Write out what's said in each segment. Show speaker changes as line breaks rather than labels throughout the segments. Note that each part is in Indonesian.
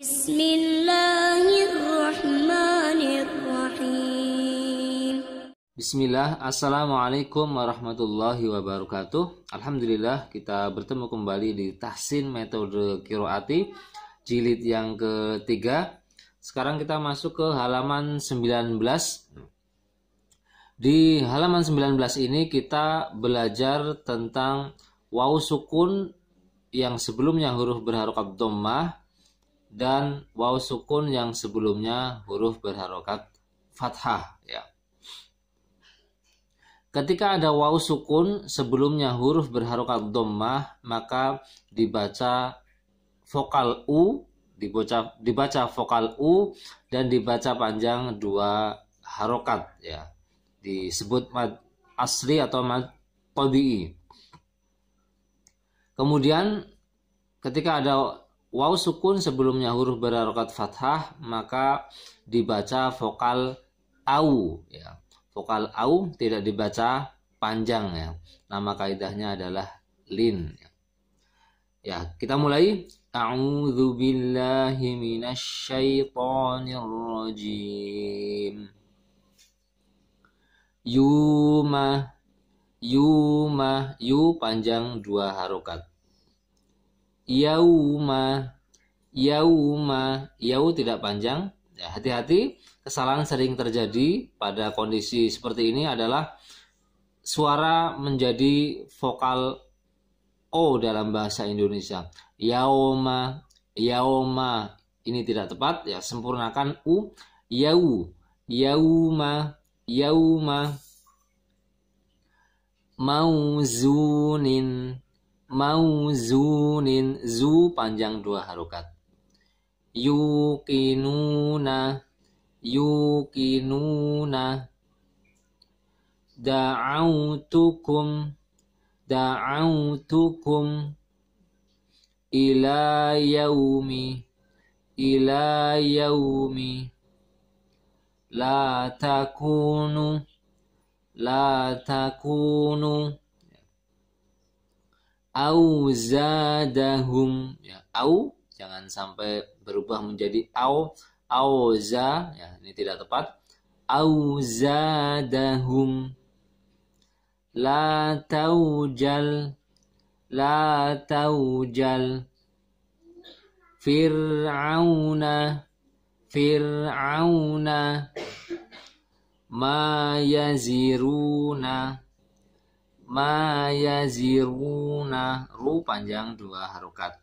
Bismillahirrahmanirrahim. Bismillah, Assalamualaikum warahmatullahi wabarakatuh. Alhamdulillah kita bertemu kembali di Tahsin Metode Kiroati Jilid yang ketiga Sekarang kita masuk ke halaman 19 Di halaman 19 ini kita belajar tentang Waw sukun yang sebelumnya huruf berharokat dommah dan waw sukun yang sebelumnya huruf berharokat fathah ya. Ketika ada waw sukun sebelumnya huruf berharokat dommah maka dibaca vokal u dibaca dibaca vokal u dan dibaca panjang dua harokat ya disebut mad asli atau mad tabi'i. Kemudian ketika ada waw sukun sebelumnya huruf berharokat fathah maka dibaca vokal au ya vokal au tidak dibaca panjang ya nama kaidahnya adalah lin ya, ya kita mulai A'udzu billahi minasyaitonir rajim Yuma Yuma yu panjang dua harokat yauma yauma yau tidak panjang ya, hati-hati kesalahan sering terjadi pada kondisi seperti ini adalah suara menjadi vokal o dalam bahasa Indonesia yauma yauma ini tidak tepat ya sempurnakan u yau yauma yauma mauzunin mauzunin zu panjang dua harokat yukinuna yukinuna da'autukum da'autukum ila yaumi ila yaumi la takunu la takunu au zadahum ya au jangan sampai berubah menjadi au au za ya ini tidak tepat au zadahum la taujal la taujal fir'auna fir'auna ma yaziruna mayaziruna ru panjang dua harokat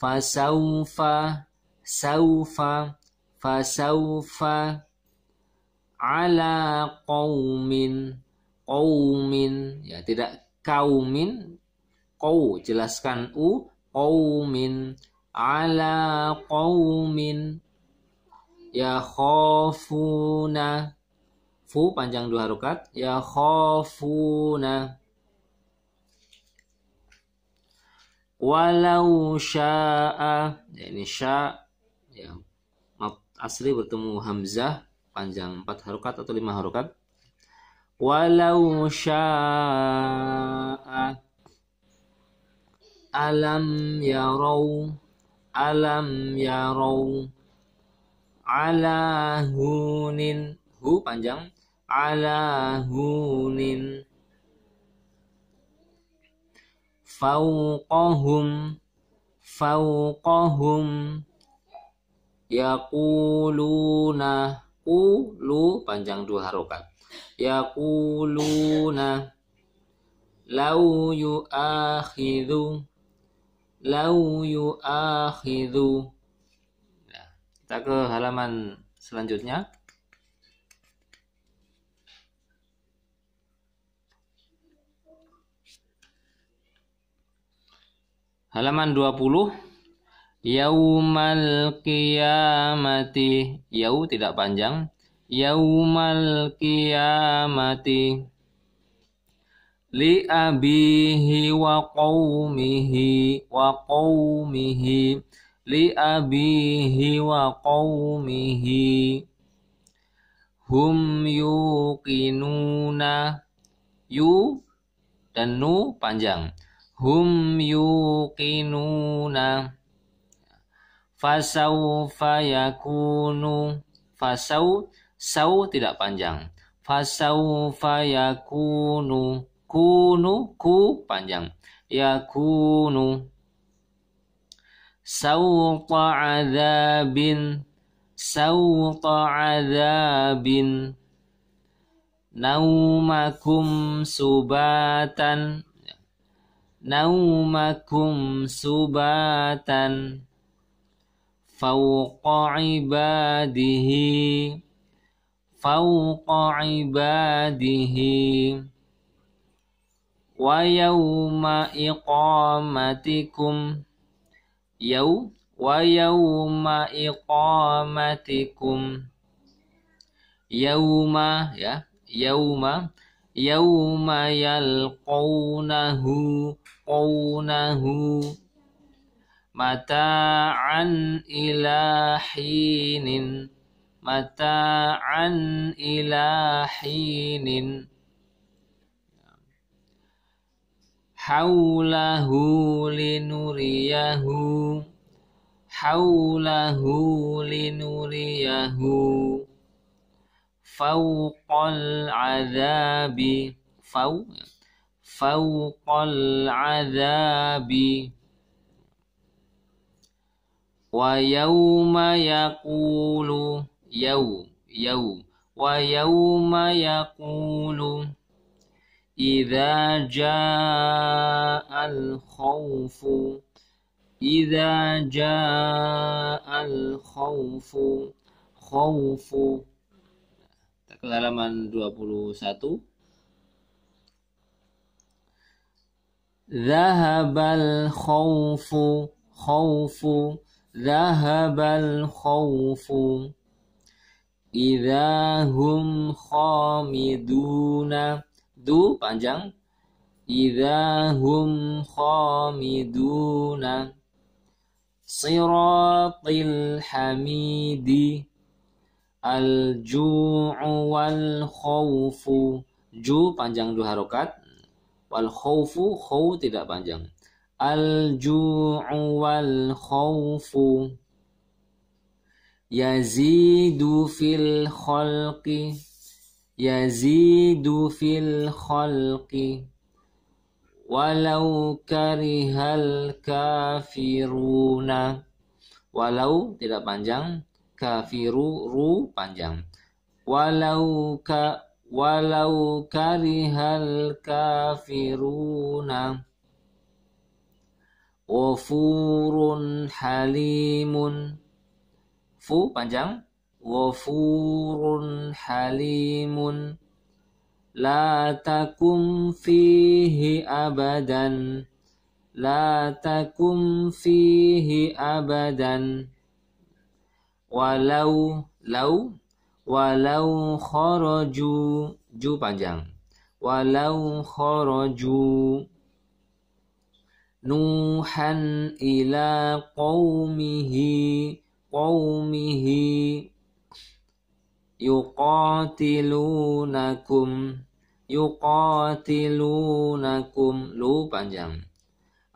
fasaufa saufa fasaufa ala qaumin qaumin ya tidak kaumin qau jelaskan u qaumin ala qaumin ya khafuna fu panjang dua harokat ya khafuna walau syaa ya ini sya ya asli bertemu hamzah panjang empat harokat atau lima harokat walau syaa alam raw alam yarau ala hunin hu panjang ala hunin fauqahum, fauqahum yaquluna ulu panjang dua harokat yaquluna lau yu'akhidhu lau yu'akhidhu nah, kita ke halaman selanjutnya halaman 20 yaumal qiyamati yau tidak panjang yaumal qiyamati li abihi wa qaumihi wa qaumihi li abihi wa qaumihi hum yuqinuna yu dan nu panjang hum yuqinuna fasawfa yakunu fasau sau tidak panjang fasawfa yakunu kunu ku panjang yakunu sawta adzabin sawta adzabin naumakum subatan naumakum subatan fauqa ibadihi fauqa ibadihi wa yawma iqamatikum yaw wa yawma iqamatikum yawma ya yawma yawma yalqawnahu tasqawnahu mata'an ila hinin mata'an ila hinin haulahu linuriyahu haulahu linuriyahu fauqal azabi fau فوق العذاب ويوم يقول يوم يوم ويوم يقول إذا جاء الخوف إذا جاء الخوف خوف halaman 21 Zahabal khawfu khawfu Zahabal khawfu Idahum hum khamiduna Du panjang Idahum hum khamiduna Siratil hamidi Al-ju'u wal khawfu Ju panjang dua harokat wal khawfu khaw tidak panjang al ju'u wal khawfu yazidu fil khalqi yazidu fil khalqi walau karihal kafiruna walau tidak panjang kafiru ru panjang walau ka walau karihal kafiruna wafurun halimun fu panjang wafurun halimun la takum fihi abadan la takum fihi abadan walau lau walau khoroju ju panjang walau khoroju nuhan ila qaumihi qaumihi yuqatilunakum yuqatilunakum lu panjang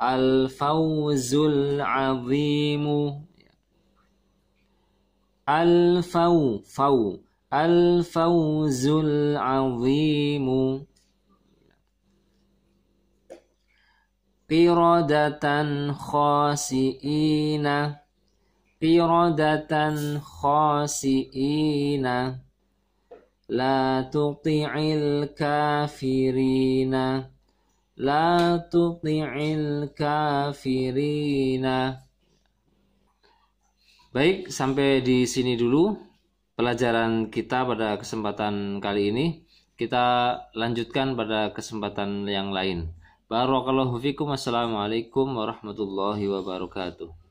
al fauzul azimu al fau fau Al-Fawzul Azimu Qiradatan khasi'ina Qiradatan khasi'ina La tuti'il kafirina La tuti'il kafirina Baik, sampai di sini dulu pelajaran kita pada kesempatan kali ini. Kita lanjutkan pada kesempatan yang lain. Barakallahu fikum. Assalamualaikum warahmatullahi wabarakatuh.